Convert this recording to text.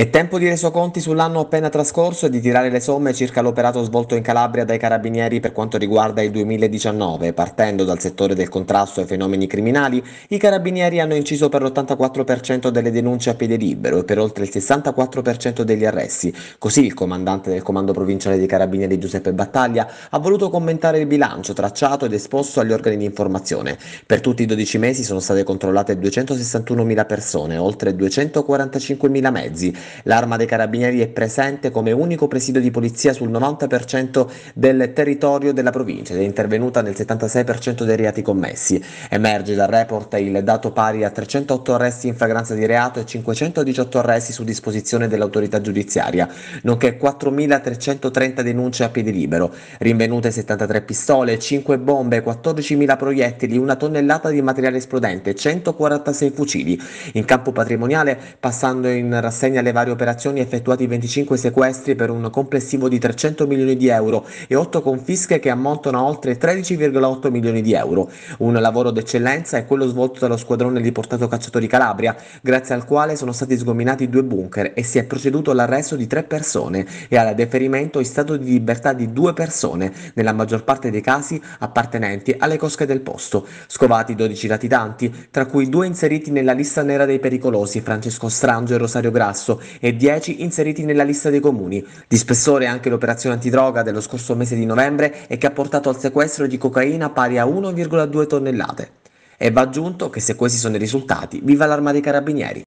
È tempo di resoconti sull'anno appena trascorso e di tirare le somme circa l'operato svolto in Calabria dai carabinieri per quanto riguarda il 2019. Partendo dal settore del contrasto ai fenomeni criminali, i carabinieri hanno inciso per l'84% delle denunce a piede libero e per oltre il 64% degli arresti. Così il comandante del comando provinciale dei carabinieri Giuseppe Battaglia ha voluto commentare il bilancio tracciato ed esposto agli organi di informazione. Per tutti i 12 mesi sono state controllate 261.000 persone, oltre 245.000 mezzi L'arma dei carabinieri è presente come unico presidio di polizia sul 90% del territorio della provincia ed è intervenuta nel 76% dei reati commessi. Emerge dal report il dato pari a 308 arresti in fragranza di reato e 518 arresti su disposizione dell'autorità giudiziaria, nonché 4.330 denunce a piedi libero, rinvenute 73 pistole, 5 bombe, 14.000 proiettili, una tonnellata di materiale esplodente, 146 fucili. In campo patrimoniale, passando in rassegna le varie operazioni effettuati 25 sequestri per un complessivo di 300 milioni di euro e 8 confische che ammontano a oltre 13,8 milioni di euro. Un lavoro d'eccellenza è quello svolto dallo squadrone di portato Cacciatori Calabria, grazie al quale sono stati sgominati due bunker e si è proceduto all'arresto di tre persone e al deferimento in stato di libertà di due persone, nella maggior parte dei casi appartenenti alle cosche del posto. Scovati 12 latitanti, tra cui due inseriti nella lista nera dei pericolosi, Francesco Strange e Rosario Grasso, e 10 inseriti nella lista dei comuni. Di spessore anche l'operazione antidroga dello scorso mese di novembre e che ha portato al sequestro di cocaina pari a 1,2 tonnellate. E va aggiunto che se questi sono i risultati, viva l'arma dei carabinieri!